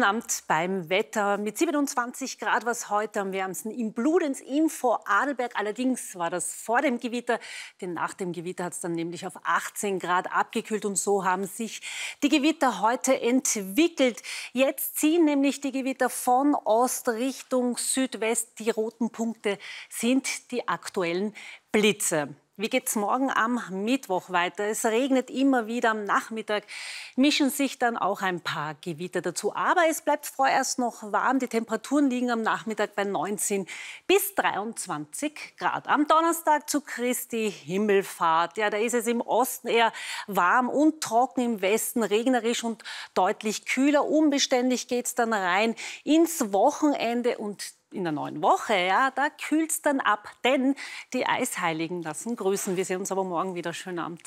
Amt beim Wetter. Mit 27 Grad war es heute am wärmsten im Bludens im Vorarlberg. Allerdings war das vor dem Gewitter, denn nach dem Gewitter hat es dann nämlich auf 18 Grad abgekühlt und so haben sich die Gewitter heute entwickelt. Jetzt ziehen nämlich die Gewitter von Ost Richtung Südwest. Die roten Punkte sind die aktuellen Blitze. Wie geht es morgen am Mittwoch weiter? Es regnet immer wieder am Nachmittag, mischen sich dann auch ein paar Gewitter dazu. Aber es bleibt vorerst noch warm. Die Temperaturen liegen am Nachmittag bei 19 bis 23 Grad. Am Donnerstag zu Christi Himmelfahrt. Ja, da ist es im Osten eher warm und trocken, im Westen regnerisch und deutlich kühler. Unbeständig geht es dann rein ins Wochenende und in der neuen Woche, ja, da es dann ab, denn die Eisheiligen lassen grüßen. Wir sehen uns aber morgen wieder. Schönen Abend.